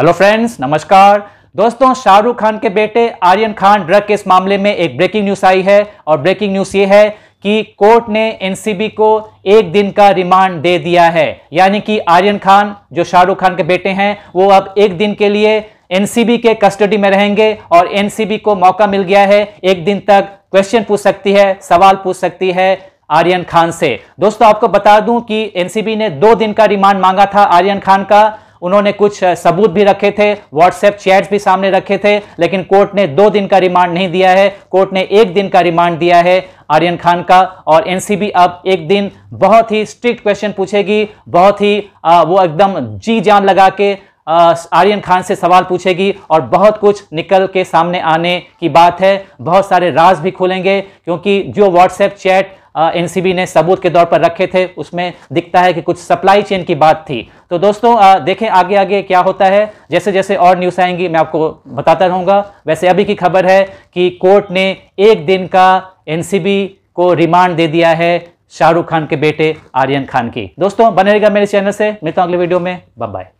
hello friends नमस्कार दोस्तों शाहरुख खान के बेटे आर्यन खान ड्रग केस मामले में एक ब्रेकिंग न्यूज आई है और ब्रेकिंग न्यूज ये है कि कोर्ट ने एनसीबी को एक दिन का रिमांड दे दिया है यानी कि आर्यन खान जो शाहरुख खान के बेटे हैं वो अब एक दिन के लिए एनसीबी के कस्टडी में रहेंगे और एनसीबी को मौका मिल गया है एक दिन तक क्वेश्चन पूछ सकती है सवाल पूछ सकती है आर्यन खान से दोस्तों आपको बता दूं कि एनसीबी ने दो दिन का रिमांड मांगा था आर्यन खान का उन्होंने कुछ सबूत भी रखे थे व्हाट्सएप चैट्स भी सामने रखे थे लेकिन कोर्ट ने दो दिन का रिमांड नहीं दिया है कोर्ट ने एक दिन का रिमांड दिया है आर्यन खान का और एनसीबी अब एक दिन बहुत ही स्ट्रिक्ट क्वेश्चन पूछेगी बहुत ही आ, वो एकदम जी जान लगा के आर्यन खान से सवाल पूछेगी और बहुत कुछ निकल के सामने आने की बात है बहुत सारे राज भी खुलेंगे क्योंकि जो व्हाट्सएप चैट एनसीबी ने सबूत के तौर पर रखे थे उसमें दिखता है कि कुछ सप्लाई चेन की बात थी तो दोस्तों देखें आगे आगे क्या होता है जैसे जैसे और न्यूज़ आएंगी मैं आपको बताता रहूँगा वैसे अभी की खबर है कि कोर्ट ने एक दिन का एन को रिमांड दे दिया है शाहरुख खान के बेटे आर्यन खान की दोस्तों बने रहेगा मेरे चैनल से मिलता हूँ अगले वीडियो में बाय